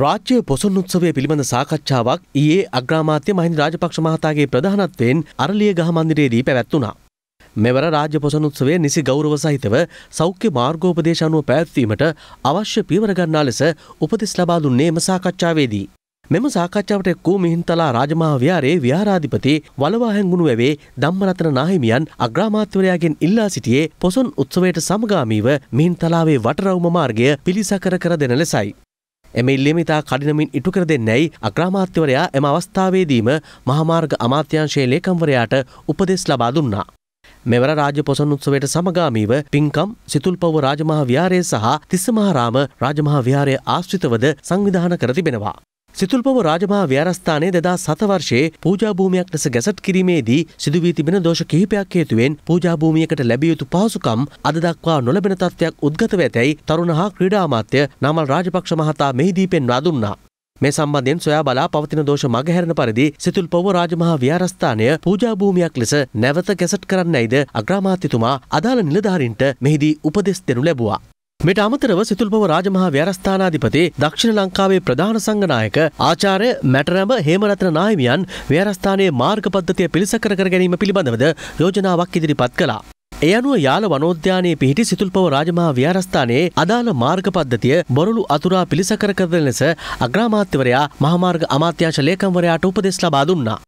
රාජ්‍ය පොසොන් උත්සවය පිළිබඳ සාකච්ඡාවක් ඊයේ අග්‍රාමාත්‍ය මහින්ද රාජපක්ෂ මහතාගේ ප්‍රධානත්වයෙන් අරලිය ගහ මන්දිරයේදී පැවැත්වුණා. මෙවර රාජ්‍ය පොසොන් උත්සවය නිසි ගෞරව සහිතව සෞඛ්‍ය මාර්ගෝපදේශ අනුව පැවැත්වීමට අවශ්‍ය පියවර ගන්නා ලෙස උපදෙස් ලබා දුන්නේ එම සාකච්ඡාවේදී. මෙම සාකච්ඡාවට එක් වූ මිහින්තලා රාජමහා විහාරයේ විහාරාධිපති වලවා හැංගුණු වැවේ ධම්මරතන නාහිමියන් අග්‍රාමාත්‍යවරයාගෙන් ඉල්ලා සිටියේ පොසොන් උත්සවයට සමගාමීව මිහින්තලාවේ වටරවුම මාර්ගය පිළිසකර කර දෙන ලෙසයි. එම ඉල්ලීම ඉතා කඩිනමින් ඉටු කර දෙන්නැයි අග්‍රාමාත්‍යවරයා එම අවස්ථාවේදීම මහමාර්ග අමාත්‍යංශයේ ලේකම්වරයාට උපදෙස් ලබා දුන්නා. මෙවර රාජ පොසොන් උත්සවයට සමගාමීව පින්කම් සිතුල්පව් රාජමහා විහාරය සහ තිස්සමහාරාම රාජමහා විහාරය ආශ්‍රිතවද සංවිධාන කර තිබෙනවා. සිතුල්පව රාජමහා ව්‍යාරස්ථානයේ දෙදා සතවර්ෂයේ පූජාභූමියක් ලෙස ගැසට් කිරීමේදී සිදුවී තිබෙන දෝෂ කිහිපයක් හේතුවෙන් පූජාභූමියකට ලැබිය යුතු පහසුකම් අද දක්වා නොලැබෙන තත්ත්වයක් උද්ගත වෙතැයි තරුණ හා ක්‍රීඩා අමාත්‍ය නාමල් රාජපක්ෂ මහතා මෙහිදී පෙන්වා දුන්නා. මේ සම්බන්ධයෙන් සොයා බලා පවතින දෝෂ මගහැරන පරිදි සිතුල්පව රාජමහා විහාරස්ථානය පූජාභූමියක් ලෙස නැවත ගැසට් කරන්නයිද අග්‍රාමාත්‍යතුමා අදාළ නිලධාරීන්ට මෙහිදී උපදෙස් දෙනු ලැබුවා. මෙට අමතරව සිතුල්පව රාජමහා ව්‍යරස්ථානාධිපතේ දක්ෂිණ ලංකාවේ ප්‍රධාන සංගනායක ආචාර්ය මැටරැඹ හේමරත්න නාහිමියන් ව්‍යරස්ථානයේ මාර්ගපද්ධතිය පිළිසකර කර ගැනීම පිළිබඳවද යෝජනාවක් ඉදිරිපත් කළා. ඒ අනුව යාල වනෝද්‍යානයේ පිහිටි සිතුල්පව රාජමහා ව්‍යරස්ථානයේ අදාළ මාර්ගපද්ධතිය බොරළු අතුරා පිළිසකර කරන ලෙස අග්‍රාමාත්‍යවරයා මහමාර්ග අමාත්‍යාංශ ලේකම්වරයාට උපදෙස් ලබා දුන්නා.